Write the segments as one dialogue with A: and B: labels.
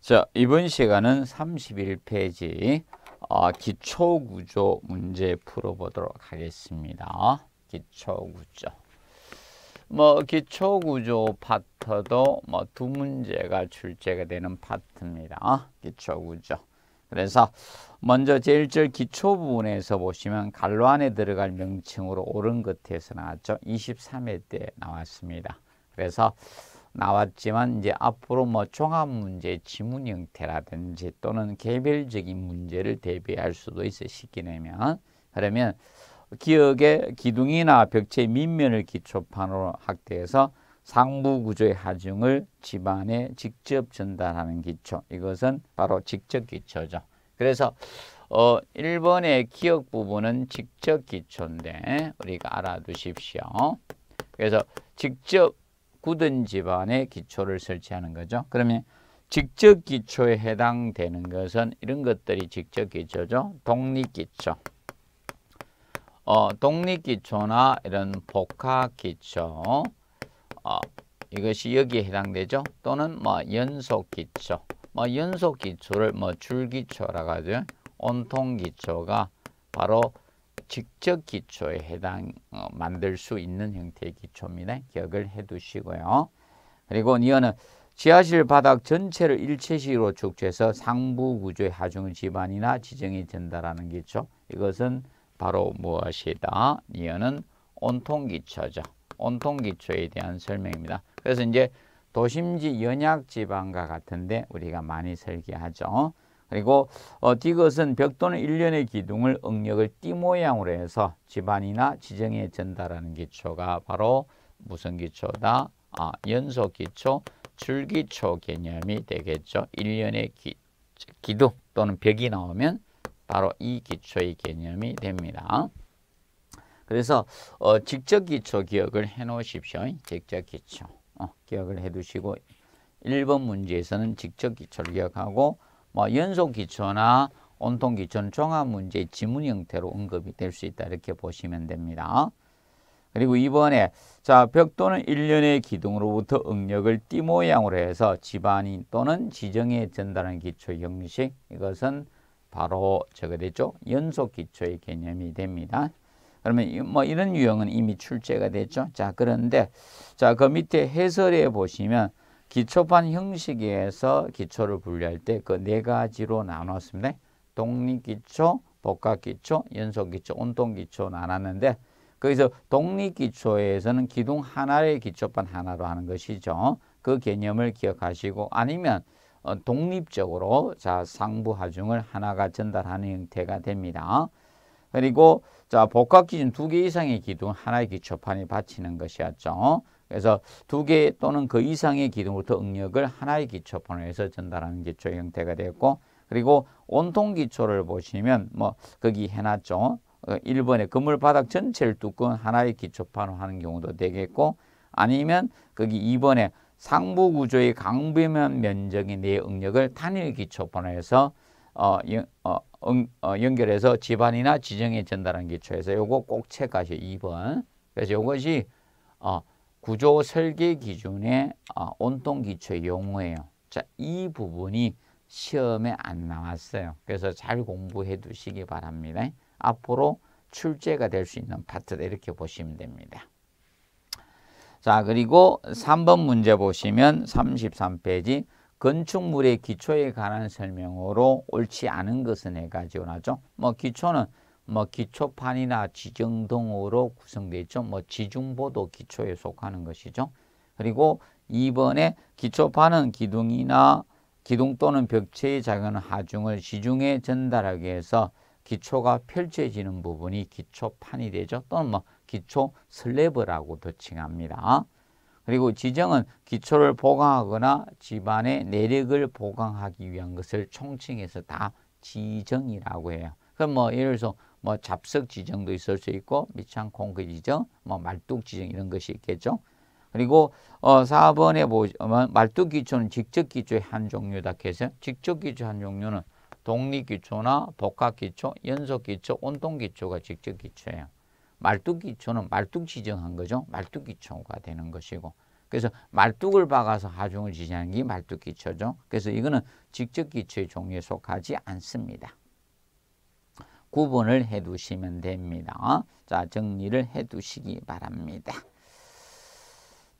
A: 자, 이번 시간은 31페이지 어, 아, 기초구조 문제 풀어보도록 하겠습니다. 기초구조. 뭐 기초구조 파트도 뭐 두 문제가 출제가 되는 파트입니다. 기초구조. 그래서 먼저 제1절 기초 부분에서 보시면 갈로 안에 들어갈 명칭으로 옳은 끝에서 나왔죠. 23회 때 나왔습니다. 그래서 나왔지만 이제 앞으로 뭐 종합 문제 지문 형태라든지 또는 개별적인 문제를 대비할 수도 있어 쉽게 내면 그러면 기억의 기둥이나 벽체 밑면을 기초판으로 확대해서 상부 구조의 하중을 집안에 직접 전달하는 기초 이것은 바로 직접 기초죠. 그래서 어, 1번의 기억 부분은 직접 기초인데 우리가 알아두십시오. 그래서 직접 굳은 집안의 기초를 설치하는 거죠. 그러면 직접 기초에 해당되는 것은 이런 것들이 직접 기초죠. 독립 기초. 어, 독립 기초나 이런 복합 기초. 어, 이것이 여기에 해당되죠. 또는 뭐 연속 기초. 뭐 연속 기초를 뭐 줄기초라고 하죠. 온통 기초가 바로 직접 기초에 해당 어, 만들 수 있는 형태의 기초입니다. 기억을 해두시고요. 그리고 이어는 지하실 바닥 전체를 일체식으로 축조해서 상부 구조의 하중 지반이나 지정이 된다라는 기초. 이것은 바로 무엇이다? 이어는 온통 기초죠. 온통 기초에 대한 설명입니다. 그래서 이제 도심지 연약 지방과 같은데 우리가 많이 설계하죠. 그리고 어, 디귿은 벽돌은 일련의 기둥을 응력을 띠 모양으로 해서 집안이나 지정에 전달하는 기초가 바로 무슨 기초다? 아, 연속 기초, 줄기초 개념이 되겠죠. 일련의 기, 기둥 또는 벽이 나오면 바로 이 기초의 개념이 됩니다. 그래서 어, 직접 기초 기억을 해 놓으십시오. 직접 기초 어, 기억을 해 두시고 1번 문제에서는 직접 기초를 기억하고 뭐 연속 기초나 온통 기초는 종합 문제 지문 형태로 언급이 될 수 있다 이렇게 보시면 됩니다. 그리고 이번에 자 벽돌은 일련의 기둥으로부터 응력을 띠 모양으로 해서 지반이 또는 지정에 된다는 기초 형식 이것은 바로 저거 됐죠 연속 기초의 개념이 됩니다. 그러면 뭐 이런 유형은 이미 출제가 됐죠. 자 그런데 자그 밑에 해설에 보시면 기초판 형식에서 기초를 분류할 때 그 네 가지로 나눴습니다. 독립기초, 복합기초, 연속기초, 운동기초 나눴는데 거기서 독립기초에서는 기둥 하나의 기초판 하나로 하는 것이죠. 그 개념을 기억하시고 아니면 어, 독립적으로 자 상부하중을 하나가 전달하는 형태가 됩니다. 그리고 자 복합 기준 두 개 이상의 기둥 하나의 기초판이 바치는 것이었죠. 그래서 두 개 또는 그 이상의 기둥부터 응력을 하나의 기초 번호에서 전달하는 기초의 형태가 되었고 그리고 온통 기초를 보시면 뭐 거기 해놨죠. 1번에 어, 건물바닥 전체를 뚜껑 하나의 기초판으로 하는 경우도 되겠고 아니면 거기 2번에 상부 구조의 강변면 면적의 내 응력을 단일 기초판에서 어, 어, 어, 연결해서 집안이나 지정에 전달한 기초에서 요거 꼭 체크하셔 2번. 그래서 요것이 어, 구조 설계 기준의 어, 온통 기초의 용어예요. 자, 이 부분이 시험에 안 나왔어요. 그래서 잘 공부해 두시기 바랍니다. 앞으로 출제가 될 수 있는 파트다 이렇게 보시면 됩니다. 자, 그리고 3번 문제 보시면 33페이지 건축물의 기초에 관한 설명으로 옳지 않은 것은 해가지고 나죠. 뭐 기초는 뭐 기초판이나 지정 등으로 구성되어 있죠. 뭐 지중보도 기초에 속하는 것이죠. 그리고 2번에 기초판은 기둥이나 기둥 또는 벽체의 작은 하중을 시중에 전달하기 위해서 기초가 펼쳐지는 부분이 기초판이 되죠. 또는 뭐 기초 슬래브라고도 칭합니다. 그리고 지정은 기초를 보강하거나 집안의 내력을 보강하기 위한 것을 총칭해서 다 지정이라고 해요. 그럼 뭐 예를 들어서 뭐 잡석 지정도 있을 수 있고 밑창 콩크 지정, 뭐 말뚝 지정 이런 것이 있겠죠. 그리고 어 4번에 보면 말뚝 기초는 직접 기초의 한 종류다 해서 직접 기초 한 종류는 독립 기초나 복합 기초, 연속 기초, 온동 기초가 직접 기초예요. 말뚝 기초는 말뚝 지정한 거죠. 말뚝 기초가 되는 것이고. 그래서 말뚝을 박아서 하중을 지정한게 말뚝 기초죠. 그래서 이거는 직접 기초의 종류에 속하지 않습니다. 구분을 해 두시면 됩니다. 자, 정리를 해 두시기 바랍니다.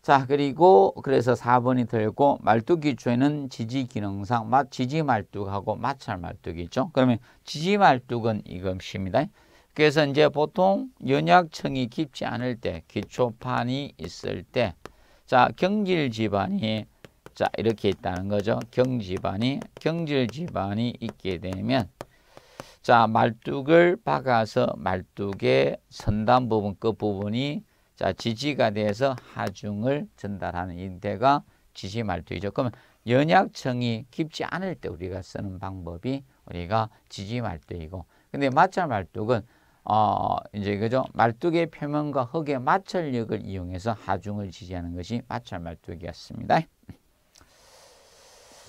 A: 자, 그리고 그래서 4번이 들고 말뚝 기초에는 지지 기능상 지지 말뚝하고 마찰 말뚝이 죠 그러면 지지 말뚝은 이것입니다. 그래서 이제 보통 연약층이 깊지 않을 때 기초판이 있을 때 자, 경질 지반이 자, 이렇게 있다는 거죠. 경지반이 경질 지반이 있게 되면 자, 말뚝을 박아서 말뚝의 선단 부분 끝부분이 자, 지지가 돼서 하중을 전달하는 인대가 지지 말뚝이죠. 그러면 연약층이 깊지 않을 때 우리가 쓰는 방법이 우리가 지지 말뚝이고 근데 마찰 말뚝은 어 이제 그죠 말뚝의 표면과 흙의 마찰력을 이용해서 하중을 지지하는 것이 마찰 말뚝이었습니다.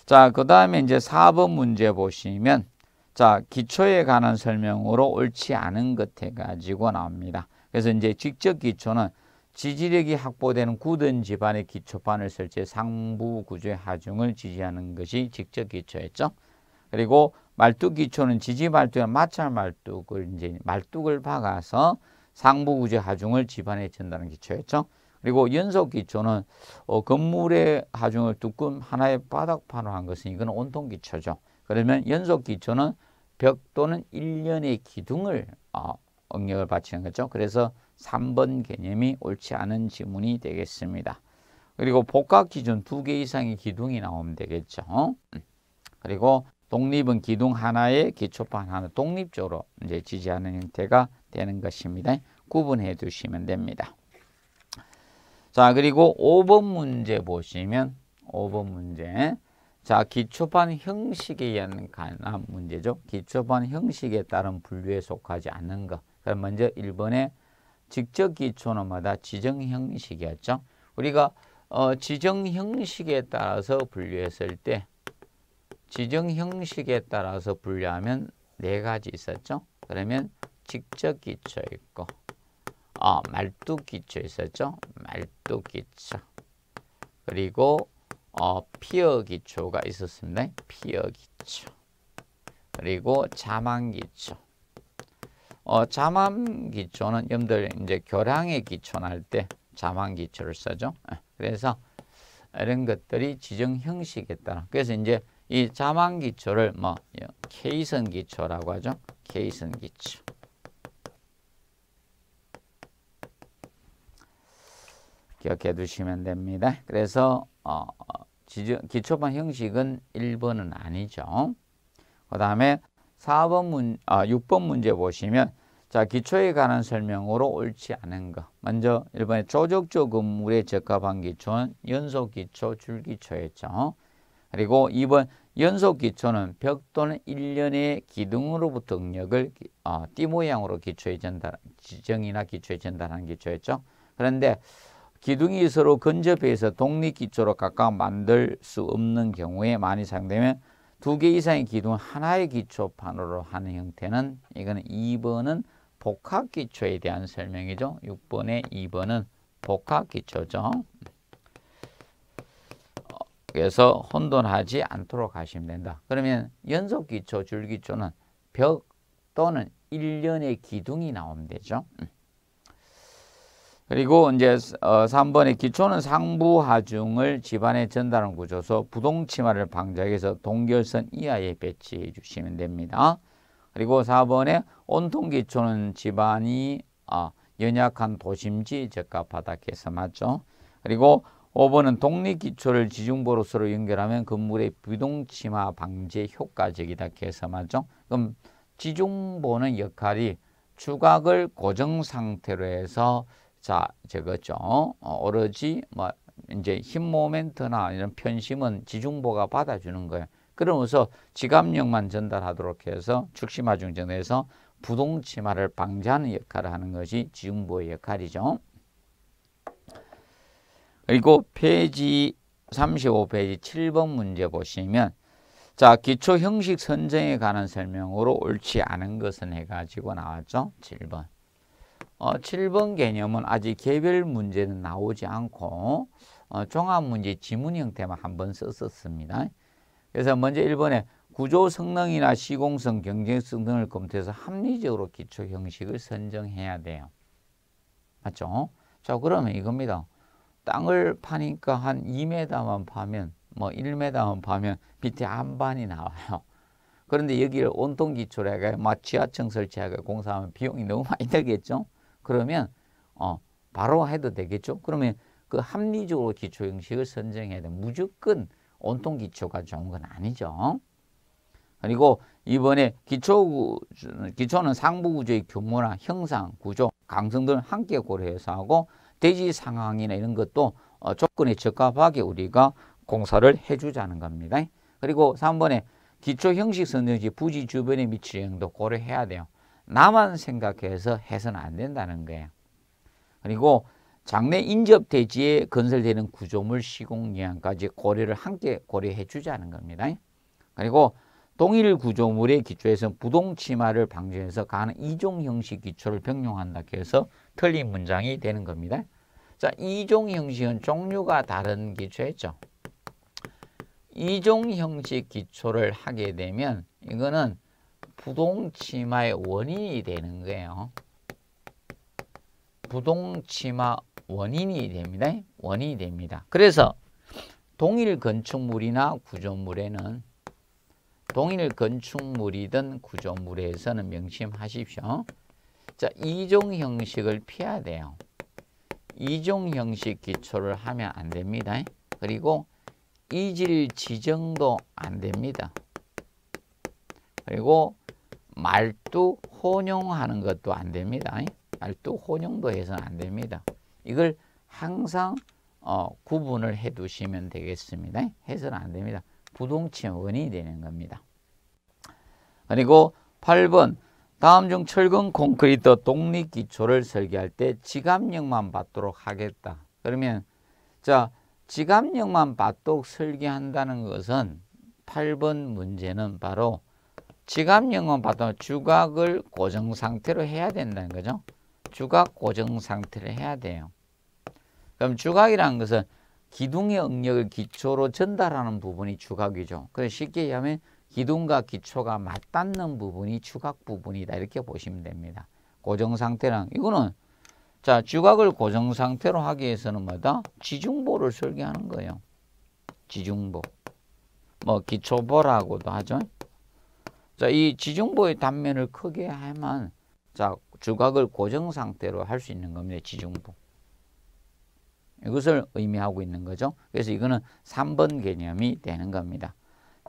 A: 자, 그다음에 이제 4번 문제 보시면 자, 기초에 관한 설명으로 옳지 않은 것 해가지고 나옵니다. 그래서 이제 직접 기초는 지지력이 확보되는 굳은 집안의 기초판을 설치해 상부 구조의 하중을 지지하는 것이 직접 기초였죠. 그리고 말뚝 기초는 지지 말뚝이나 마찰 말뚝을 이제 말뚝을 박아서 상부 구조 의 하중을 집안에 전다는 기초였죠. 그리고 연속 기초는 어, 건물의 하중을 뚜껑 하나의 바닥판으로 한 것은 이건 온통 기초죠. 그러면 연속 기초는 벽 또는 1년의 기둥을 어, 응역을 바치는 거죠. 그래서 3번 개념이 옳지 않은 지문이 되겠습니다. 그리고 복합 기준 2개 이상의 기둥이 나오면 되겠죠. 그리고 독립은 기둥 하나에 기초판 하나 독립적으로 이제 지지하는 형태가 되는 것입니다. 구분해 두시면 됩니다. 자, 그리고 5번 문제 보시면 5번 문제 자, 기초반 형식에 의한 관한 문제죠. 기초반 형식에 따른 분류에 속하지 않는 것. 그럼 먼저 1번에 직접 기초는마다 지정 형식이었죠. 우리가 어, 지정 형식에 따라서 분류했을 때 지정 형식에 따라서 분류하면 네 가지 있었죠. 그러면 직접 기초 있고 아, 말뚝 기초 있었죠. 말뚝 기초. 그리고 어, 피어 기초가 있었습니다. 피어 기초. 그리고 자만 기초. 어, 자만 기초는 여러분들 이제 교량의 기초할 때 자만 기초를 써죠. 예, 그래서 이런 것들이 지정 형식에 따라. 그래서 이제 이 자만 기초를 뭐 케이선 기초라고 하죠. 케이선 기초. 기억해 두시면 됩니다. 그래서 어, 어 기초반 형식은 1번은 아니죠. 그 다음에 4번 문, 아, 6번 문제 보시면 자 기초에 관한 설명으로 옳지 않은 것. 먼저 1번에 조적적 건물에 적합한 기초는 연속 기초, 줄기초였죠. 그리고 2번 연속 기초는 벽 또는 일련의 기둥으로부터 응력을 어, 모양으로 기초에 전달, 지정이나 기초에 전달하는 기초였죠. 그런데 기둥이 서로 근접해 서 독립기초로 각각 만들 수 없는 경우에 많이 사용되면 두 개 이상의 기둥 하나의 기초판으로 하는 형태는 이거는 2번은 복합기초에 대한 설명이죠. 6번의 2번은 복합기초죠. 그래서 혼돈하지 않도록 하시면 된다. 그러면 연속기초, 줄기초는 벽 또는 일련의 기둥이 나오면 되죠. 음. 그리고 이제 어, 삼번의 기초는 상부하중을 집안에 전달하는 구조서 부동치마를 방지하해서 동결선 이하에 배치해 주시면 됩니다. 그리고 사번에 온통 기초는 집안이 아, 연약한 도심지 적합하다에서 맞죠. 그리고 오번은 독립 기초를 지중보로서로 연결하면 건물의 부동치마 방지에 효과적이다 해서 맞죠. 그럼 지중보는 역할이 추각을 고정 상태로 해서 자, 저거죠. 어, 오로지 뭐 이제 힘 모멘트나 이런 편심은 지중보가 받아주는 거예요. 그러면서 지압력만 전달하도록 해서 축심하중전에서 부동치마를 방지하는 역할을 하는 것이 지중보의 역할이죠. 그리고 페이지 35페이지 7번 문제 보시면 자 기초 형식 선정에 관한 설명으로 옳지 않은 것은 해가지고 나왔죠. 7번. 어, 7번 개념은 아직 개별 문제는 나오지 않고 어, 종합문제 지문 형태만 한번 썼었습니다. 그래서 먼저 1번에 구조 성능이나 시공성, 경쟁성 등을 검토해서 합리적으로 기초 형식을 선정해야 돼요. 맞죠? 자, 그러면 이겁니다. 땅을 파니까 한 2m만 파면 뭐 1m만 파면 밑에 안반이 나와요. 그런데 여기를 온통 기초로 해가 지하층 설치하고 공사하면 비용이 너무 많이 들겠죠? 그러면 어, 바로 해도 되겠죠. 그러면 그 합리적으로 기초 형식을 선정해야 돼. 무조건 온통 기초가 좋은 건 아니죠. 그리고 이번에 기초 기초는 상부 구조의 규모나 형상, 구조, 강성 등 함께 고려해서 하고 대지 상황이나 이런 것도 어, 조건에 적합하게 우리가 공사를 해주자는 겁니다. 그리고 3번에 기초 형식 선정시 부지 주변의 미칠 영향도 고려해야 돼요. 나만 생각해서 해서는 안 된다는 거예요. 그리고 장래 인접 대지에 건설되는 구조물 시공 예안까지 고려를 함께 고려해 주자는 겁니다. 그리고 동일 구조물의 기초에서 부동치마를 방지해서 가는 이종 형식 기초를 병용한다 해서 틀린 문장이 되는 겁니다. 자, 이종 형식은 종류가 다른 기초였죠. 이종 형식 기초를 하게 되면 이거는 부동치마의 원인이 되는 거예요. 부동치마 원인이 됩니다. 원인이 됩니다. 그래서 동일 건축물이나 구조물에는 동일 건축물이든 구조물에서는 명심하십시오. 자, 이종 형식을 피해야 돼요. 이종 형식 기초를 하면 안 됩니다. 그리고 이질 지정도 안 됩니다. 그리고 말뚝 혼용하는 것도 안 됩니다. 말도 혼용도 해서는 안 됩니다. 이걸 항상 어, 구분을 해 두시면 되겠습니다. 해서는 안 됩니다. 부동치의 원인이 되는 겁니다. 그리고 8번 다음 중 철근 콘크리트 독립 기초를 설계할 때 지압력만 받도록 하겠다. 그러면 자 지압력만 받도록 설계한다는 것은 8번 문제는 바로 지갑용은 봐도 주각을 고정 상태로 해야 된다는 거죠. 주각 고정 상태를 해야 돼요. 그럼 주각이라는 것은 기둥의 응력을 기초로 전달하는 부분이 주각이죠. 그래서 쉽게 얘기하면 기둥과 기초가 맞닿는 부분이 주각 부분이다 이렇게 보시면 됩니다. 고정 상태랑 이거는 자 주각을 고정 상태로 하기 위해서는 뭐다? 지중보를 설계하는 거예요. 지중보. 뭐 기초보라고도 하죠. 자, 이 지중부의 단면을 크게 하면 자, 주각을 고정 상태로 할 수 있는 겁니다. 지중부. 이것을 의미하고 있는 거죠. 그래서 이거는 3번 개념이 되는 겁니다.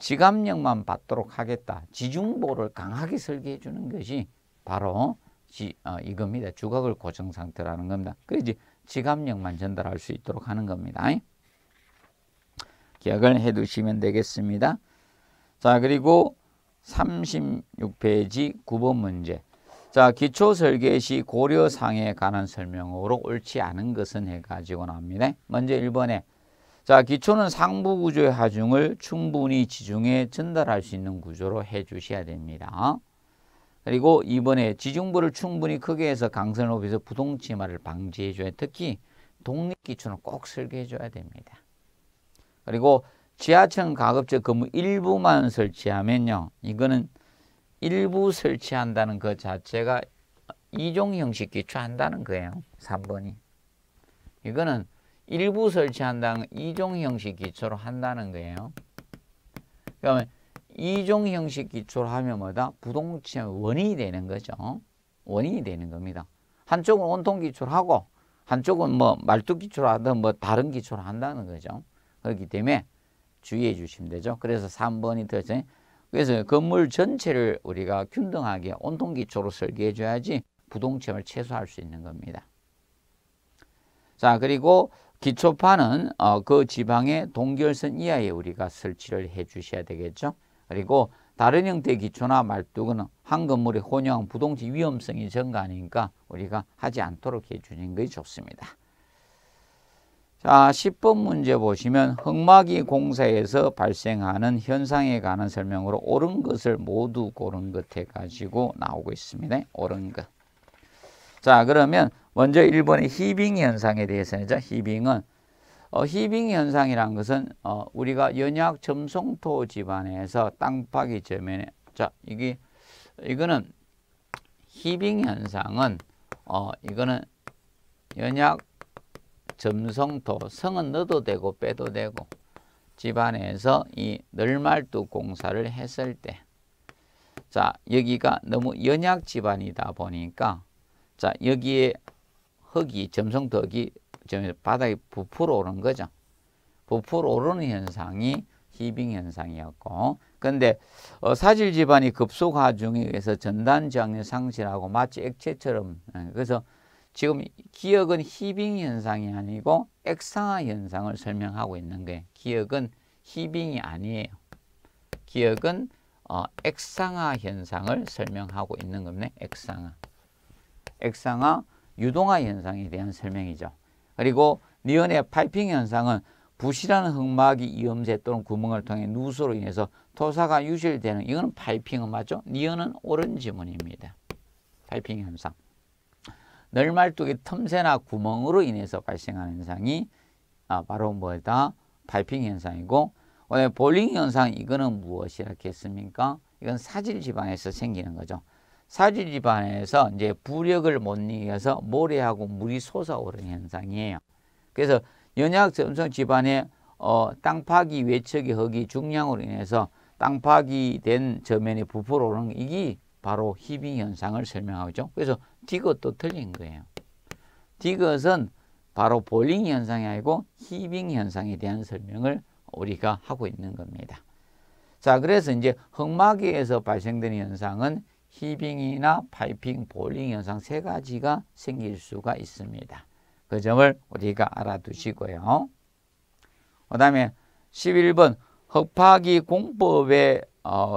A: 지갑력만 받도록 하겠다. 지중보를 강하게 설계해 주는 것이 바로 지, 어, 이겁니다. 주각을 고정 상태라는 겁니다. 그래야지 지감력만 전달할 수 있도록 하는 겁니다. 기억을 해 두시면 되겠습니다. 자, 그리고 36페이지 9번 문제. 자, 기초 설계시 고려상에 관한 설명으로 옳지 않은 것은 해가지고 나옵니다. 먼저 1번에 자, 기초는 상부 구조의 하중을 충분히 지중에 전달할 수 있는 구조로 해 주셔야 됩니다. 그리고 2번에 지중부를 충분히 크게 해서 강선을 높여서 부동치마를 방지해 줘야 특히 독립 기초는 꼭 설계해 줘야 됩니다. 그리고 지하철 가급적 근무 일부만 설치하면요. 이거는 일부 설치한다는 그 자체가 이종 형식 기초한다는 거예요. 3번이. 이거는 일부 설치한다는 이종 형식 기초로 한다는 거예요. 그러면 이종 형식 기초로 하면 뭐다? 부동체 원인이 되는 거죠. 원인이 되는 겁니다. 한쪽은 온통 기초로 하고 한쪽은 뭐 말뚝 기초로 하든 뭐 다른 기초로 한다는 거죠. 그렇기 때문에 주의해 주시면 되죠. 그래서 3번이 되죠. 그래서 건물 전체를 우리가 균등하게 온통 기초로 설계해 줘야지 부동층을 최소화할 수 있는 겁니다. 자 그리고 기초판은 어, 그 지방의 동결선 이하에 우리가 설치를 해 주셔야 되겠죠. 그리고 다른 형태의 기초나 말뚝은 한 건물의 혼용 부동지 위험성이 증가하니까 우리가 하지 않도록 해주는 것이 좋습니다. 자, 10번 문제 보시면 흑막이 공사에서 발생하는 현상에 관한 설명으로 옳은 것을 모두 고른 것 해가지고 나오고 있습니다. 옳은 것. 자, 그러면 먼저 1번의 히빙 현상에 대해서죠. 히빙은 어, 히빙 현상이란 것은 어, 우리가 연약 점성토 집안에서 땅파기 저에 자, 이게 이거는 히빙 현상은 어, 이거는 연약 점성토 성은 넣어도 되고 빼도 되고 집안에서 이 널말뚝 공사를 했을 때 자, 여기가 너무 연약 집안이다 보니까 자, 여기에 흙이 점성토 흙이 바닥에 부풀어 오른 거죠. 부풀어 오르는 현상이 히빙 현상이었고 근데 어, 사질 집안이 급속화중에 의해서 전단 장의 상실하고 마치 액체처럼 예, 그래서 지금 기억은 히빙 현상이 아니고 액상화 현상을 설명하고 있는 거예요. 기억은 히빙이 아니에요. 기억은 어, 액상화 현상을 설명하고 있는 겁니다. 액상화. 액상화, 유동화 현상에 대한 설명이죠. 그리고 니온의 파이핑 현상은 부실한 흑막이 이음새 또는 구멍을 통해 누수로 인해서 토사가 유실되는 이거는 파이핑은 맞죠? 니온은 옳은 지문입니다. 파이핑 현상. 널말뚝의 틈새나 구멍으로 인해서 발생하는 현상이 아, 바로 뭐다? 파이핑 현상이고 오늘 볼링 현상 이거는 무엇이라 했습니까? 이건 사질 지방에서 생기는 거죠. 사질 지방에서 이제 부력을 못 이겨서 모래하고 물이 솟아오르는 현상이에요. 그래서 연약 점성 집안에 어, 땅 파기 외척의 흙이 중량으로 인해서 땅 파기 된 저면에 부풀어오르는 이게 바로 히빙 현상을 설명하죠. 그래서 디귿도 틀린 거예요. 디귿은 바로 볼링 현상이 아니고 히빙 현상에 대한 설명을 우리가 하고 있는 겁니다. 자, 그래서 이제 흑마에서발생되 현상은 히빙이나 파이핑, 볼링 현상 세 가지가 생길 수가 있습니다. 그 점을 우리가 알아두시고요. 그 다음에 11번 흑파기 공법의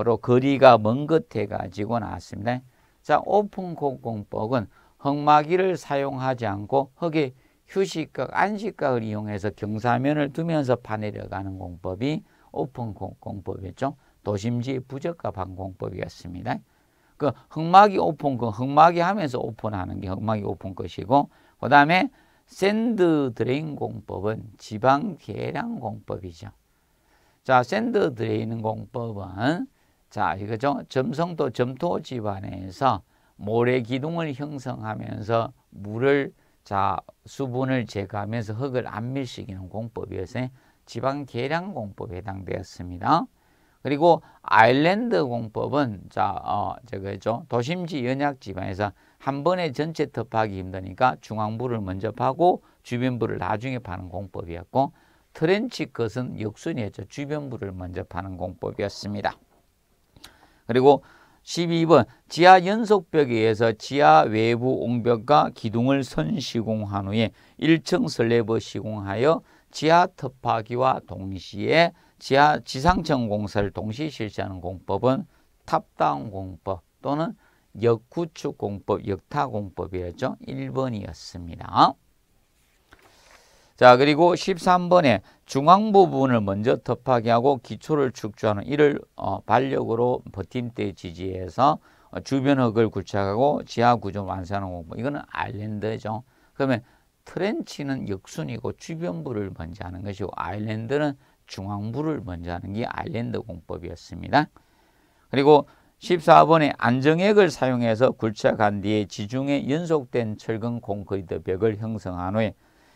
A: 로 거리가 먼것 해가지고 나왔습니다. 자, 오픈 공공법은 흑막이를 사용하지 않고 흙의 휴식각, 안식각을 이용해서 경사면을 두면서 파내려가는 공법이 오픈 공공법이었죠. 도심지 부적합 항공법이었습니다. 그 흑막이 오픈, 그 흑막이 하면서 오픈하는 게 흑막이 오픈 것이고 그 다음에 샌드 드레인 공법은 지방 계량 공법이죠. 자, 샌드 드레인 공법은 자, 이거죠. 점성도 점토 집안에서 모래 기둥을 형성하면서 물을 자 수분을 제거하면서 흙을 안 밀시키는 공법이어서 지방 계량 공법에 해당되었습니다. 그리고 아일랜드 공법은 자 어, 저거죠. 도심지 연약 지방에서 한 번에 전체 텁하기 힘드니까 중앙부를 먼저 파고 주변부를 나중에 파는 공법이었고 트렌치 것은 역순이었죠. 주변부를 먼저 파는 공법이었습니다. 그리고 12번 지하 연속벽에 의해서 지하 외부 옹벽과 기둥을 선시공한 후에 1층 슬래버 시공하여 지하 터파기와 동시에 지하 지상층 공사를 동시 에 실시하는 공법은 탑다운 공법 또는 역구축 공법, 역타 공법이었죠. 1번이었습니다. 자 그리고 13번에 중앙 부분을 먼저 덮하게 하고 기초를 축조하는 이를 어, 반력으로 버팀대 지지해서 어, 주변 흙을 굴착하고 지하 구조 완성하는 공부 이거는 아일랜드죠. 그러면 트렌치는 역순이고 주변부를 먼저 하는 것이고 아일랜드는 중앙부를 먼저 하는 게 아일랜드 공법이었습니다. 그리고 14번에 안정액을 사용해서 굴착한 뒤에 지중해 연속된 철근 콘크리트 벽을 형성한 후에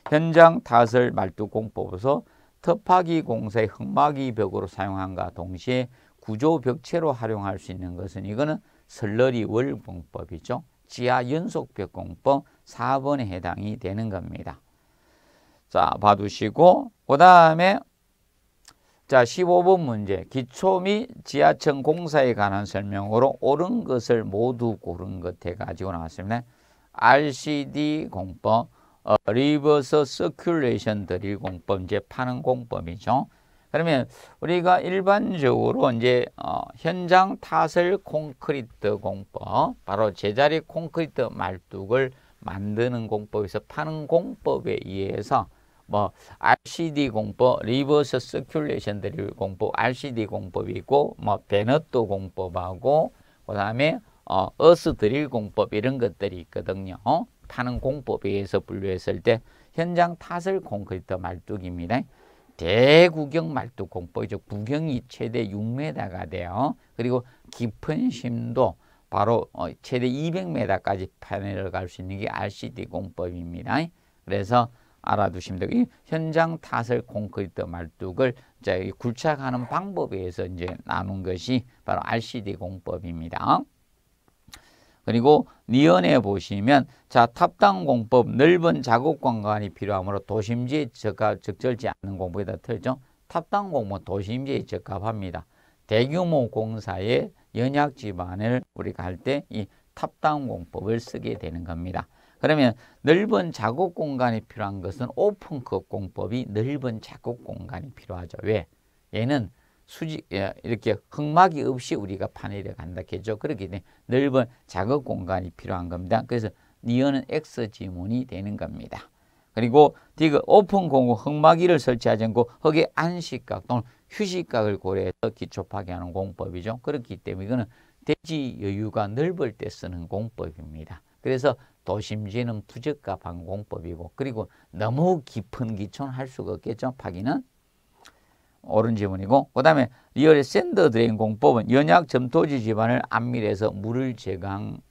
A: 현장 타설 말뚝 공법에서 터파기 공사의 흑막이 벽으로 사용한가 동시에 구조 벽체로 활용할 수 있는 것은 이거는 설러리 월공법이죠. 지하 연속벽 공법 4번에 해당이 되는 겁니다. 자, 봐두시고 그 다음에 자 15번 문제 기초 및 지하층 공사에 관한 설명으로 옳은 것을 모두 고른 것 해가지고 나왔습니다. RCD 공법 어, 리버스 서큘레이션 드릴 공법, 이제 파는 공법이죠. 그러면 우리가 일반적으로 이제 어, 현장 타설 콘크리트 공법, 바로 제자리 콘크리트 말뚝을 만드는 공법에서 파는 공법에 의해서 뭐 RCD 공법, 리버스 서큘레이션 드릴 공법, RCD 공법이 있고 뭐 베너토 공법하고 그다음에 어, 어스 드릴 공법 이런 것들이 있거든요. 타는 공법에 의해서 분류했을 때 현장 탓을 콘크리트 말뚝입니다. 대구경 말뚝 공법이죠. 구경이 최대 6m가 돼요. 그리고 깊은 심도 바로 어, 최대 200m까지 파내려 갈수 있는 게 RCD 공법입니다. 그래서 알아두시면 되고 현장 타설 콘크리트 말뚝을 굴착하는 방법에 의해서 이제 나눈 것이 바로 RCD 공법입니다. 그리고 니은에 보시면 자 탑당 공법 넓은 작업 공간이 필요하므로 도심지에 적합 적절치 않은 공법이다 틀죠. 탑당 공모 도심지에 적합합니다. 대규모 공사의 연약 지반을 우리가 할 때 이 탑당 공법을 쓰게 되는 겁니다. 그러면 넓은 작업 공간이 필요한 것은 오픈컵 공법이 넓은 작업 공간이 필요하죠. 왜? 얘는 수지 예, 이렇게 흙막이 없이 우리가 파내려 간다겠죠. 그렇기 때 넓은 작업 공간이 필요한 겁니다. 그래서 니어는 X 지문이 되는 겁니다. 그리고 디그 오픈 공구 흙막이를 설치하지 않고 흙의 안식각 또는 휴식각을 고려해서 기초 파괴하는 공법이죠. 그렇기 때문에 이거는 대지 여유가 넓을 때 쓰는 공법입니다. 그래서 도심지는 부적합한 공법이고 그리고 너무 깊은 기초는 할 수가 없겠죠. 파기는 옳은 지문이고그 다음에 리얼의 샌더 드레인 공법은 연약 점토지 지반을압밀해서 물을 제거하는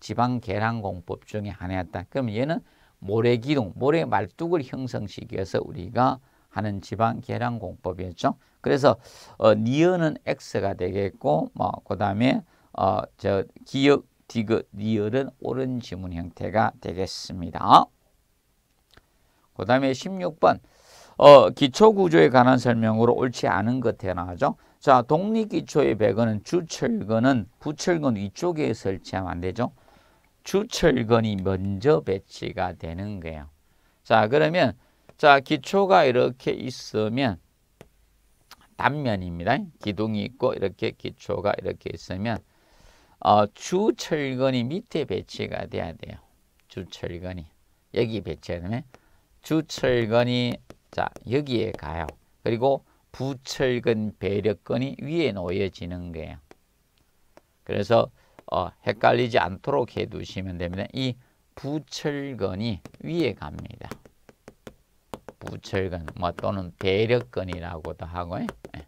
A: 지방 계량 공법 중에 하나였다. 그러면 얘는 모래 기둥, 모래 말뚝을 형성시기 위해서 우리가 하는 지방 계량 공법이었죠. 그래서 어, 니어는 X가 되겠고 뭐 그다음에 어, 저 기역 디귿 니얼은 오른 지문 형태가 되겠습니다. 그다음에 16번 어, 기초구조에 관한 설명으로 옳지 않은 것 대나죠. 자, 독립기초의 배건은 주철건은 부철건 위쪽에 설치하면 안 되죠. 주철건이 먼저 배치가 되는 거예요. 자, 그러면 자 기초가 이렇게 있으면 단면입니다. 기둥이 있고 이렇게 기초가 이렇게 있으면 어, 주철건이 밑에 배치가 돼야 돼요. 주철건이 여기 배치하면 주철건이 자, 여기에 가요. 그리고 부철근 배려권이 위에 놓여지는 거예요. 그래서 어, 헷갈리지 않도록 해두시면 됩니다. 이 부철근이 위에 갑니다. 부철근 뭐 또는 배려근이라고도 하고 예.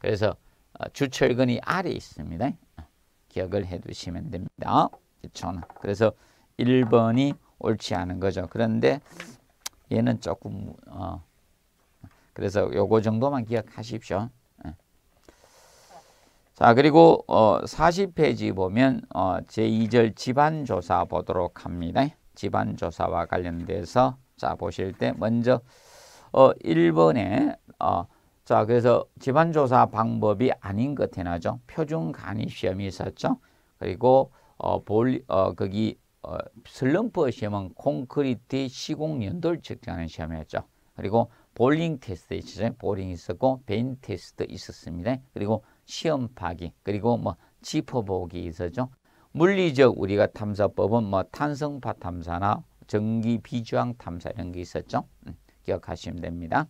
A: 그래서 어, 주철근이 아래 있습니다. 어, 기억을 해두시면 됩니다. 2 0 그래서 1번이 옳지 않은 거죠. 그런데 얘는 조금 어. 그래서 요거 정도만 기억하십시오. 예. 자 그리고 어, 40페이지 보면 어, 제2절 집안조사 보도록 합니다. 집안조사와 관련돼서 자 보실 때 먼저 어, 1번에 어, 자 그래서 집안조사 방법이 아닌 것 해나죠. 표준 간입시험이 있었죠. 그리고 어, 볼, 어, 거기 어, 슬럼프 시험은 콘크리트 시공 연도를 측정하는 시험이었죠. 그리고 볼링 테스트 있었죠. 볼링 있었고 베 테스트 있었습니다. 그리고 시험 파기 그리고 뭐 짚어보기 있었죠. 물리적 우리가 탐사법은 뭐 탄성파 탐사나 전기 비주항 탐사 이런 게 있었죠. 음, 기억하시면 됩니다.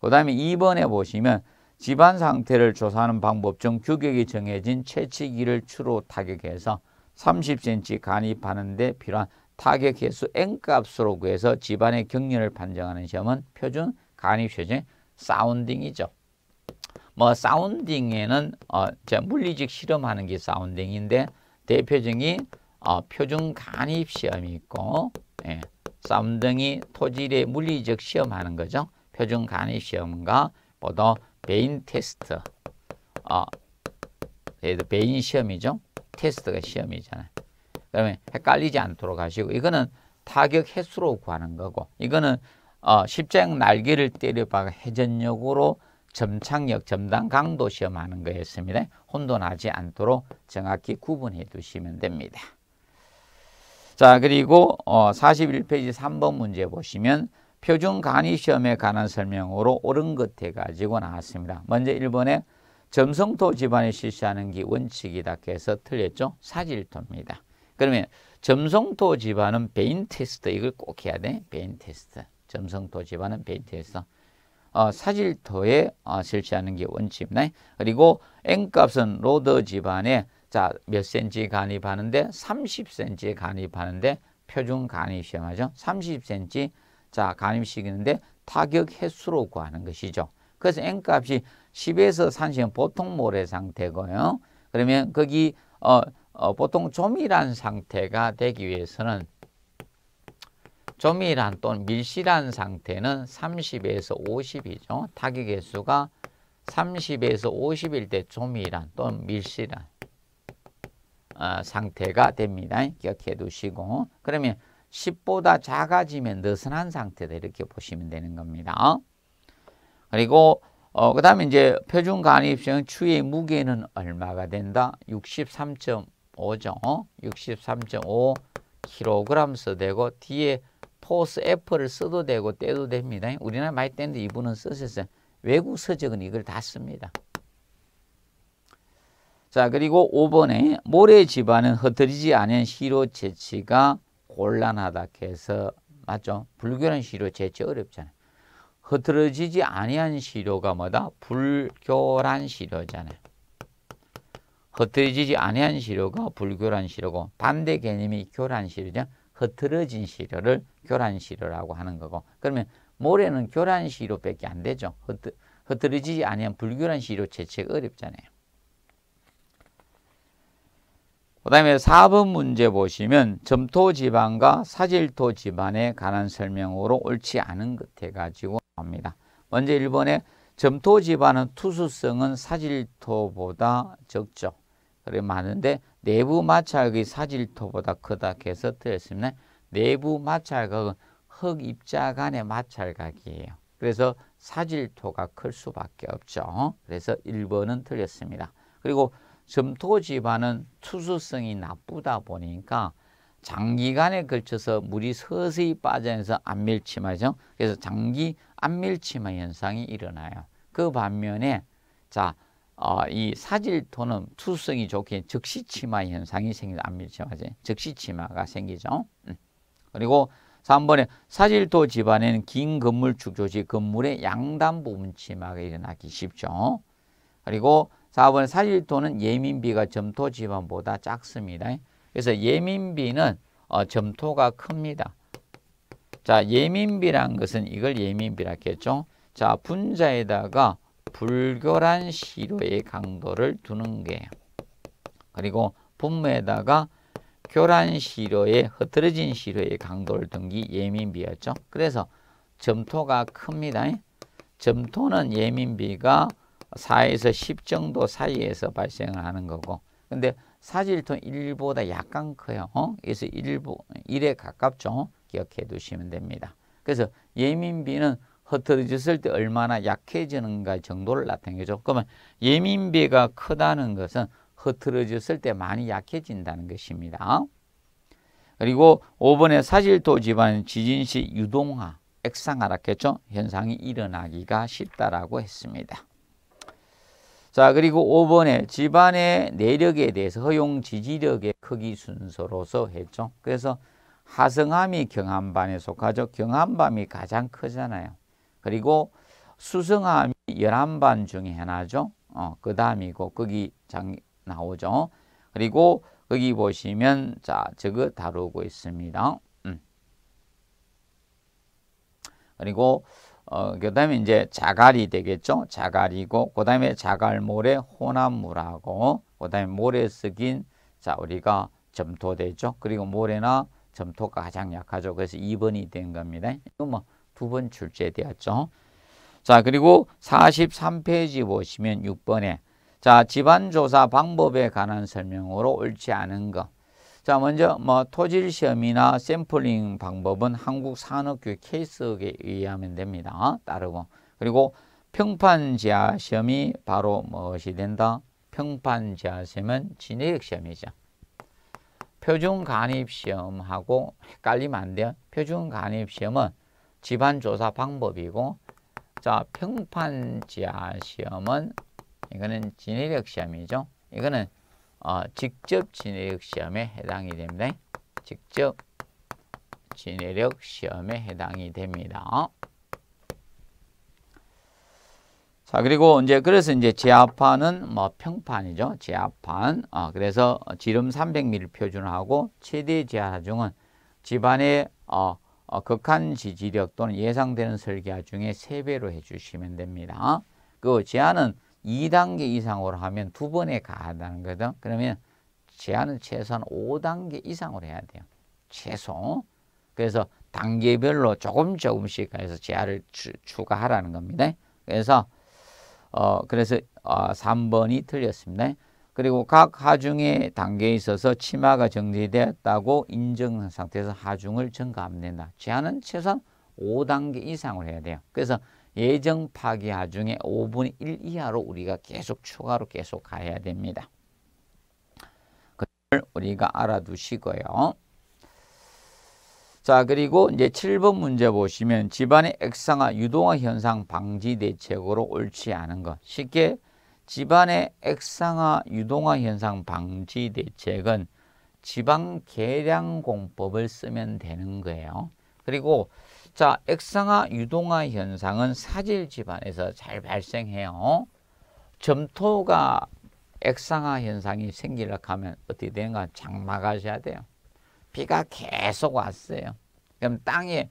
A: 그 다음에 2번에 보시면 집안 상태를 조사하는 방법 중 규격이 정해진 채취기를 추로 타격해서 30cm 간입하는데 필요한 타격 개수 n값으로 구해서 집안의 경련을 판정하는 시험은 표준 간입 시험의 사운딩이죠. 뭐 사운딩에는 어, 제 물리직 실험하는 게 사운딩인데 대표적인 어, 표준 간입 시험이 있고 예, 사운딩이 토질의 물리적 시험하는 거죠. 표준 간입 시험과 보다 베인 테스트, 어, 베인 시험이죠. 테스트가 시험이잖아요. 그다음 헷갈리지 않도록 하시고 이거는 타격 횟수로 구하는 거고 이거는 어, 십자형 날개를 때려박아 회전력으로 점착력, 점당 강도 시험하는 거였습니다. 혼돈하지 않도록 정확히 구분해 두시면 됩니다. 자 그리고 어, 41페이지 3번 문제 보시면 표준 간이 시험에 관한 설명으로 옳은 것 해가지고 나왔습니다. 먼저 1번에 점성토 집안에 실시하는 게 원칙이다 그래서 틀렸죠. 사질토입니다. 그러면 점성토 집안은 베인 테스트 이걸 꼭 해야 돼. 베인 테스트. 점성토 집안은 베인 테스트. 어, 사질토에 어, 실시하는 게원칙입니다 그리고 N값은 로더 집안에 자, 몇 센치 간입하는데 30cm 간입하는데 표준 간입 시험하죠. 30cm 자, 간입시키는데 타격 횟수로 구하는 것이죠. 그래서 N값이 10에서 30은 보통 모래 상태고요. 그러면 거기 어, 어, 보통 조밀한 상태가 되기 위해서는 조밀한 또는 밀실한 상태는 30에서 50이죠. 타격의 수가 30에서 50일 때 조밀한 또는 밀실한 어, 상태가 됩니다. 기억해 두시고 그러면 10보다 작아지면 느슨한 상태다 이렇게 보시면 되는 겁니다. 그리고 어, 그 다음에 이제 표준 간이입성 추의 무게는 얼마가 된다? 63.5죠. 어? 63.5 k g 써램 되고 뒤에 포스 F를 써도 되고 떼도 됩니다. 우리나라 많이 떼는데 이분은 쓰셨어요. 외국 서적은 이걸 다 씁니다. 자 그리고 5번에 모래 집안은 흐트리지 않은 시로 재치가 곤란하다 해서 맞죠? 불교는 시로 재치 어렵잖아요. 흐트러지지 아니한 시료가 뭐다? 불교란 시료잖아요. 흐트러지지 아니한 시료가 불교란 시료고 반대 개념이 교란 시료죠. 흐트러진 시료를 교란 시료라고 하는 거고 그러면 모래는 교란 시료밖에 안 되죠. 흐트, 흐트러지지 아니한 불교란 시료 자체가 어렵잖아요. 그 다음에 4번 문제 보시면 점토 지방과 사질토 지방에 관한 설명으로 옳지 않은 것 해가지고 합니다. 먼저 1번에 점토 지방은 투수성은 사질토보다 적죠. 그래 많은데 내부 마찰각이 사질토보다 크다 해서 틀렸습니다. 내부 마찰각은 흙 입자 간의 마찰각이에요. 그래서 사질토가 클 수밖에 없죠. 그래서 1번은 틀렸습니다. 그리고 점토 지반은 투수성이 나쁘다 보니까 장기간에 걸쳐서 물이 서서히 빠져서 안밀침하죠. 그래서 장기 안밀침화 현상이 일어나요. 그 반면에 자, 어, 이 사질토는 투성이 수 좋게 즉시치마 현상이 생기죠. 안밀치마지. 즉시치마가 생기죠. 그리고 3번에 사질토 집안에는 긴 건물 축조시 건물의 양단 부분 치마가 일어나기 쉽죠. 그리고 4번 사일토는 예민비가 점토 지방보다 작습니다. 그래서 예민비는 어, 점토가 큽니다. 자, 예민비란 것은 이걸 예민비라 했죠. 자, 분자에다가 불결한 시료의 강도를 두는 게 그리고 분모에다가 교란 시료의 흐트러진 시료의 강도를 둔기 예민비였죠. 그래서 점토가 큽니다. 점토는 예민비가 4에서 10 정도 사이에서 발생하는 거고 근데 사질통 1보다 약간 커요. 어? 그래서 1보, 1에 가깝죠. 기억해 두시면 됩니다. 그래서 예민비는 흩어졌을 때 얼마나 약해지는가 정도를 나타내죠. 그러면 예민비가 크다는 것은 흐트러졌을 때 많이 약해진다는 것입니다. 그리고 5번에 사질토 집안 지진 시 유동화, 액상하락했죠. 현상이 일어나기가 쉽다라고 했습니다. 자 그리고 5번에 집안의 내력에 대해서 허용 지지력의 크기 순서로서 했죠. 그래서 하성함이 경한반에 속하죠. 경한반이 가장 크잖아요. 그리고 수성함이 열한반 중에 하나죠. 어, 그 다음이고 거기 장 나오죠. 그리고 거기 보시면 자 저거 다루고 있습니다. 음. 그리고 어, 그 다음에 이제 자갈이 되겠죠. 자갈이고, 그 다음에 자갈모래 혼합물하고, 그 다음에 모래 쓰긴, 자, 우리가 점토 되죠. 그리고 모래나 점토가 가장 약하죠. 그래서 2번이 된 겁니다. 이거 뭐, 두 번 출제되었죠. 자, 그리고 43페이지 보시면 6번에, 자, 집안조사 방법에 관한 설명으로 옳지 않은 것. 자, 먼저 뭐 토질 시험이나 샘플링 방법은 한국 산업교육 케이스에 의하면 됩니다. 따르고 그리고 평판 지하 시험이 바로 무엇이 된다? 평판 지하 시험은 진해력 시험이죠. 표준 간입 시험하고 헷갈리면 안 돼요. 표준 간입 시험은 집안 조사 방법이고 자, 평판 지하 시험은 이거는 진해력 시험이죠. 이거는 어, 직접 진내력 시험에 해당이 됩니다. 직접 지내력 시험에 해당이 됩니다. 자, 그리고 이제 그래서 이제 지하판은 뭐 평판이죠. 지하판. 어, 그래서 지름 300mm 표준하고 최대 지하중은 집안의 어, 어, 극한 지지력 또는 예상되는 설계하 중에 3배로 해주시면 됩니다. 그 지하는 2단계 이상으로 하면 두 번에 가다는 거든. 그러면 제한은 최소한 5단계 이상으로 해야 돼요. 최소. 그래서 단계별로 조금 조금씩 해서 제한을 추, 추가하라는 겁니다. 그래서 어 그래서 어 3번이 틀렸습니다. 그리고 각 하중의 단계에 있어서 치마가 정지되었다고 인정한 상태에서 하중을 증가합니다. 제한은 최소한 5단계 이상을 해야 돼요. 그래서 예정 파기하 중에 5분의 1 이하로 우리가 계속 추가로 계속 가야 됩니다. 그걸 우리가 알아두시고요. 자 그리고 이제 7번 문제 보시면 집안의 액상화 유동화 현상 방지 대책으로 옳지 않은 것 쉽게 집안의 액상화 유동화 현상 방지 대책은 지방 계량 공법을 쓰면 되는 거예요. 그리고 자, 액상화 유동화 현상은 사질 집안에서 잘 발생해요. 점토가 액상화 현상이 생기려 하면 어떻게 되는가? 장막하셔야 돼요. 비가 계속 왔어요. 그럼 땅에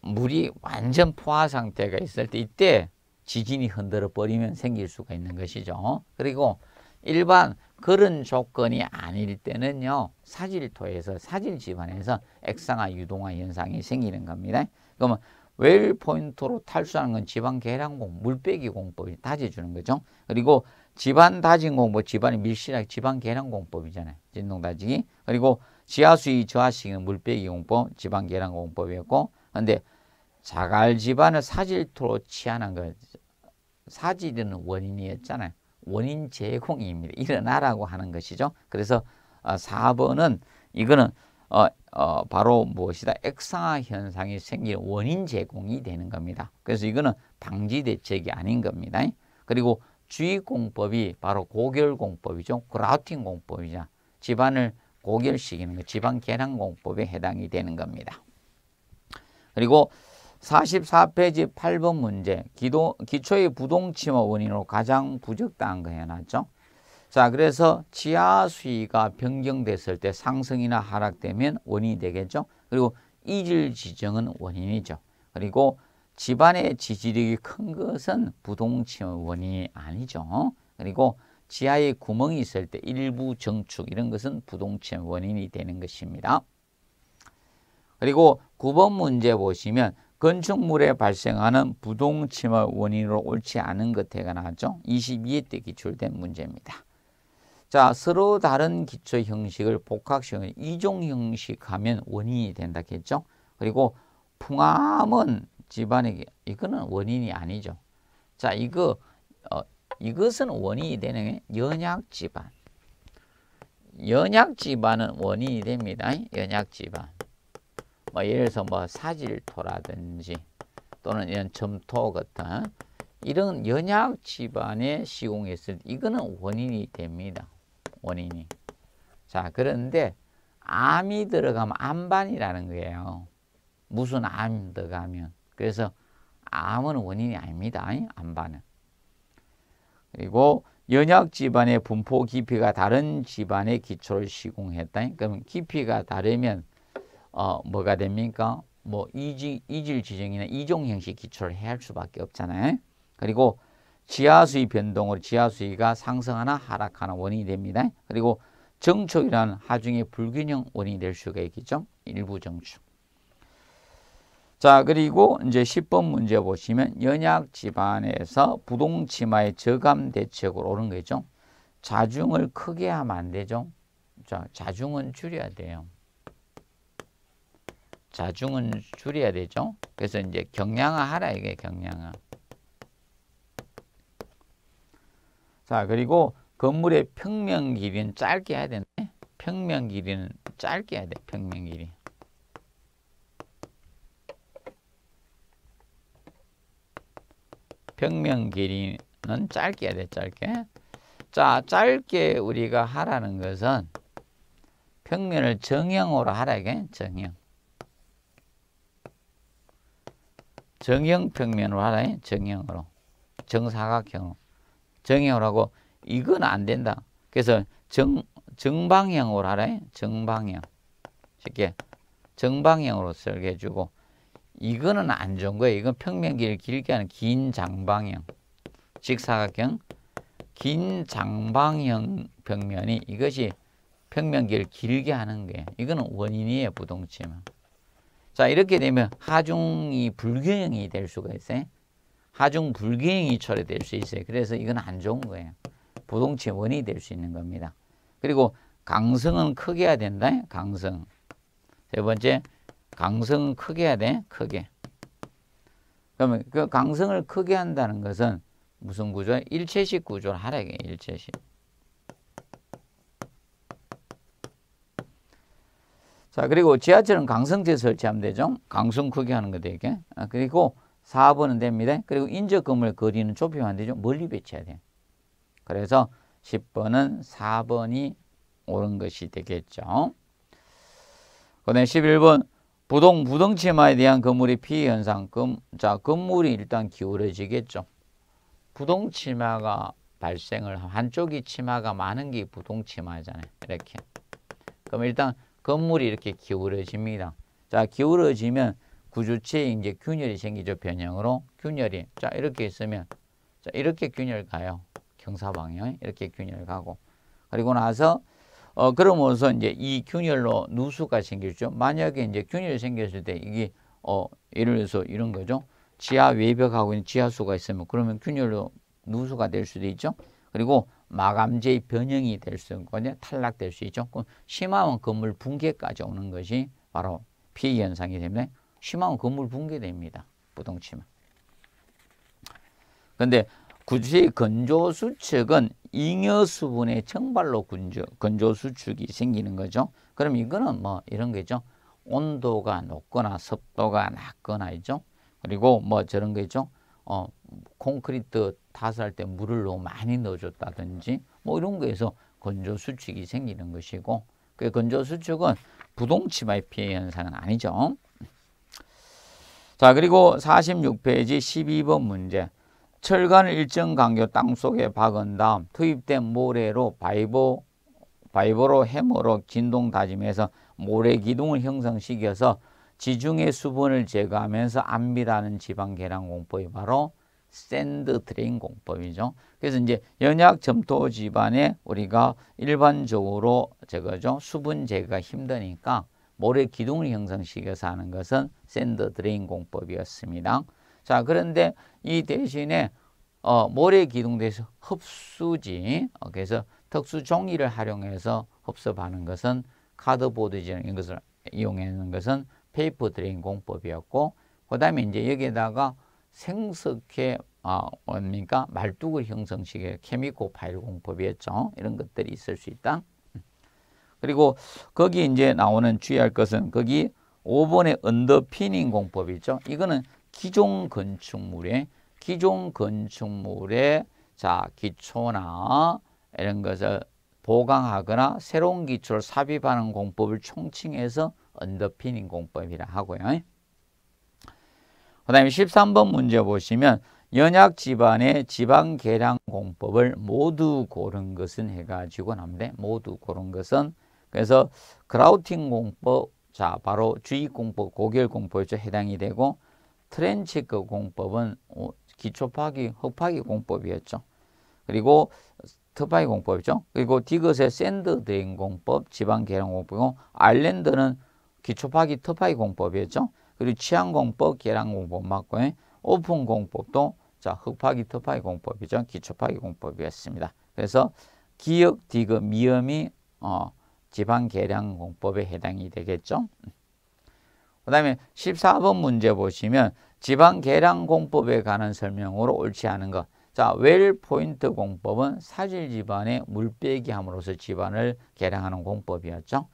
A: 물이 완전 포화 상태가 있을 때 이때 지진이 흔들어 버리면 생길 수가 있는 것이죠. 그리고 일반 그런 조건이 아닐 때는요. 사질토에서 사질 집안에서 액상화 유동화 현상이 생기는 겁니다. 그러면 웰 포인트로 탈수하는 건 지방 계량 공, 물빼기 공법이 다져주는 거죠. 그리고 지반 다진 공법, 지반이 밀실하게 지방 계량 공법이잖아요. 진동 다지기. 그리고 지하수위 저하시기는 물빼기 공법, 지방 계량 공법이었고, 근데 자갈 지반을 사질토로 치안한 거, 사질은 원인이었잖아요. 원인 제공입니다. 일어나라고 하는 것이죠. 그래서 4번은 아, 이거는 어, 어, 바로 무엇이다? 액상화 현상이 생길 원인 제공이 되는 겁니다. 그래서 이거는 방지 대책이 아닌 겁니다. 그리고 주의 공법이 바로 고결 공법이죠. 그라우팅 공법이죠. 집안을 고결시키는 거, 지방 계량 공법에 해당이 되는 겁니다. 그리고 44페이지 8번 문제, 기도, 기초의 부동침해 원인으로 가장 부적당한 거 해놨죠. 자, 그래서 지하 수위가 변경됐을 때 상승이나 하락되면 원인이 되겠죠. 그리고 이질 지정은 원인이죠. 그리고 집안의 지지력이 큰 것은 부동층 원인이 아니죠. 그리고 지하에 구멍이 있을 때 일부 정축 이런 것은 부동층 원인이 되는 것입니다. 그리고 9번 문제 보시면 건축물에 발생하는 부동침을 원인으로 옳지 않은 것에관 나왔죠. 22회 때 기출된 문제입니다. 자, 서로 다른 기초 형식을 복학형식, 이종 형식 하면 원인이 된다했죠 그리고 풍암은 집안에게 이거는 원인이 아니죠. 자, 이거 어, 이것은 원인이 되는 연약 집안. 연약 집안은 원인이 됩니다. 연약 집안. 뭐 예를 들어서 뭐 사질토라든지 또는 이런 점토 같은 이런 연약 집안에 시공했을 때 이거는 원인이 됩니다. 원인이. 자, 그런데 암이 들어가면 암반이라는 거예요. 무슨 암 들어가면. 그래서 암은 원인이 아닙니다. 암반은. 그리고 연약 집안의 분포 깊이가 다른 집안의 기초를 시공했다. 그럼 깊이가 다르면 어, 뭐가 됩니까? 뭐 이질 지정이나 이종 형식 기초를 해야 할 수밖에 없잖아요. 그리고 지하수의 변동으로 지하수위가 상승하나 하락하는 원인이 됩니다. 그리고 정축이라 하중의 불균형 원인이 될 수가 있겠죠. 일부 정축. 자 그리고 이제 10번 문제 보시면 연약 집안에서 부동치마의 저감 대책으로 오는 거죠. 자중을 크게 하면 안 되죠. 자 자중은 줄여야 돼요. 자중은 줄여야 되죠. 그래서 이제 경량화하라 이게 경량화. 자, 그리고 건물의 평면 길이는 짧게 해야 되네. 평면 길이는 짧게 해야 돼. 평면 길이. 평면 길이는 짧게 해야 돼. 짧게. 자, 짧게 우리가 하라는 것은 평면을 정형으로 하라게. 정형. 정형 평면으로 하라. 정형으로. 정사각형으로. 정형으로 하고 이건 안 된다. 그래서 정, 정방향으로 하래. 정방향. 쉽게 정방향으로 설계 해주고 이거는 안 좋은 거예요. 이건 평면길 길게 하는 긴 장방형. 직사각형 긴 장방형 벽면이 이것이 평면길 길게 하는 거 이거는 원인이에요. 부동치만. 자 이렇게 되면 하중이 불균형이 될 수가 있어요. 하중 불기행이 초래될 수 있어요. 그래서 이건 안 좋은 거예요. 부동체 원이될 수 있는 겁니다. 그리고 강성은 크게 해야 된다. 강성. 세 번째, 강성은 크게 해야 돼. 크게. 그러면 그 강성을 크게 한다는 것은 무슨 구조? 일체식 구조를 하라게 일체식. 자, 그리고 지하철은 강성제 설치하면 되죠. 강성 크게 하는 거 되게. 아, 그리고 4번은 됩니다. 그리고 인접금을 거리는 좁히면 안 되죠. 멀리 배치해야 돼요. 그래서 10번은 4번이 옳은 것이 되겠죠. 그 다음에 11번 부동, 부동침하에 대한 건물의 피해 현상금 자 건물이 일단 기울어지겠죠. 부동치마가 발생을 한쪽이 치마가 많은 게 부동치마잖아요. 이렇게. 그럼 일단 건물이 이렇게 기울어집니다. 자, 기울어지면 구조체에 이제 균열이 생기죠. 변형으로 균열이 자 이렇게 있으면 자 이렇게 균열 가요. 경사 방향 이렇게 균열 가고 그리고 나서 어 그러면서 이제 이 균열로 누수가 생기죠. 만약에 이제 균열이 생겼을 때 이게 어 예를 들어서 이런 거죠. 지하 외벽하고 있는 지하수가 있으면 그러면 균열로 누수가 될 수도 있죠. 그리고 마감재의 변형이 될 수 있거든요. 탈락될 수 있죠. 그럼 심하면 건물 붕괴까지 오는 것이 바로 피해 현상이 됩니다. 심하면 건물 붕괴됩니다. 부동치면. 근데 굳이 건조수축은 잉여수분의 증발로 건조, 수축이 생기는 거죠. 그럼 이거는 뭐 이런 거죠. 온도가 높거나 습도가 낮거나 있죠. 그리고 뭐 저런 거죠 어, 콘크리트 타설 때 물을 너무 많이 넣어줬다든지 뭐 이런 거에서 건조수축이 생기는 것이고 그 건조수축은 부동치마의 피해 현상은 아니죠. 자, 그리고 46페이지 12번 문제. 철관 일정 간격 땅속에 박은 다음 투입된 모래로 바이보, 바이보로 해머로 진동 다짐해서 모래 기둥을 형성시켜서 지중해 수분을 제거하면서 암비라는 지방 계량 공법이 바로 샌드 트레인 공법이죠. 그래서 이제 연약 점토 지반에 우리가 일반적으로 제거죠. 수분 제거가 힘드니까 모래 기둥을 형성시켜서 하는 것은 샌더 드레인 공법이었습니다. 자, 그런데 이 대신에 어, 모래 기둥 대신 흡수지, 어, 그래서 특수 종이를 활용해서 흡수하는 것은 카드보드지라 것을 이용하는 것은 페이퍼 드레인 공법이었고, 그 다음에 이제 여기에다가 생석회 어, 뭡니까? 말뚝을 형성시켜 케미코 파일 공법이었죠. 이런 것들이 있을 수 있다. 그리고 거기 이제 나오는 주의할 것은 거기 5번의 언더피닝 공법이죠. 이거는 기존 건축물에 기존 건축물에자 기초나 이런 것을 보강하거나 새로운 기초를 삽입하는 공법을 총칭해서 언더피닝 공법이라 하고요. 그 다음에 13번 문제 보시면 연약 지반의 지방 계량 공법을 모두 고른 것은 해가지고 나옵니 모두 고른 것은 그래서 그라우팅 공법, 자 바로 주의 공법, 고결 공법에 해당이 되고 트렌치크 그 공법은 기초 파기, 흡파기 공법이었죠. 그리고 터파기 공법이죠. 그리고 디귿의 샌드 대인 공법, 지방 계량 공법이고 아일랜드는 기초 파기, 터파기 공법이었죠. 그리고 취향 공법, 계량 공법 맞고 오픈 공법도 자 흡파기, 터파기 공법이죠. 기초 파기 공법이었습니다. 그래서 기역, 디귿, 미음이 어, 지방계량공법에 해당이 되겠죠. 그 다음에 14번 문제 보시면 지방계량공법에 관한 설명으로 옳지 않은 것. 자, 웰포인트 공법은 사질 집안의 물 빼기 함으로써 집안을 계량하는 공법이었죠.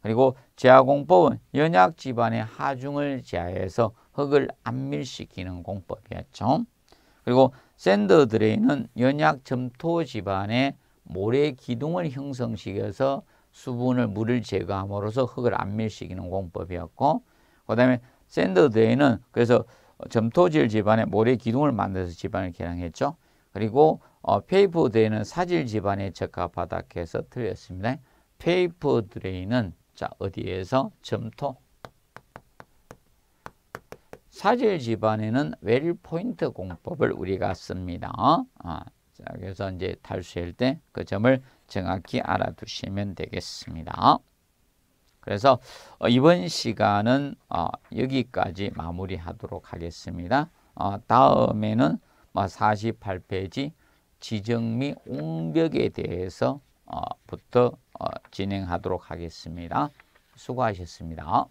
A: 그리고 제하공법은 연약 집안의 하중을 제하해서 흙을 안밀시키는 공법이었죠. 그리고 샌더 드레인은 연약 점토 집안의 모래 기둥을 형성시켜서 수분을 물을 제거함으로써 흙을 안 밀시키는 공법이었고 그다음에 샌더드에는 그래서 점토질 집안에 모래 기둥을 만들어서 집안을 개량했죠. 그리고 어, 페이퍼드에는 사질 집안에 적합하다해서 틀렸습니다. 페이퍼드레인은 자 어디에서 점토 사질 집안에는 웰포인트 공법을 우리가 씁니다. 어? 자, 그래서 이제 탈수일 때그 점을 정확히 알아두시면 되겠습니다. 그래서 어, 이번 시간은 어, 여기까지 마무리하도록 하겠습니다. 어, 다음에는 48페이지 뭐 지정 미 옹벽에 대해서 부터 진행하도록 하겠습니다. 수고하셨습니다.